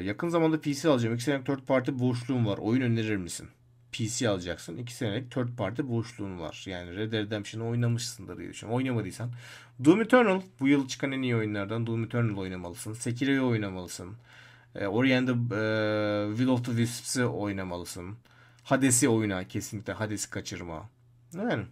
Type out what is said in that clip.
Yakın zamanda PC alacağım. 2 senelik 4 parti boşluğum var. Oyun önerir misin? PC alacaksın. 2 senelik 4 parti boşluğun var. Yani Red Dead Redemption'ı oynamışsındır diye düşünüyorum. Oynamadıysan. Doom Eternal bu yıl çıkan en iyi oyunlardan Doom Eternal oynamalısın. Sekiro'yu oynamalısın. E, ee, Orient e, Will of the Wisps'ı oynamalısın. Hades'i oyna kesinlikle. Hades'i kaçırma. Yani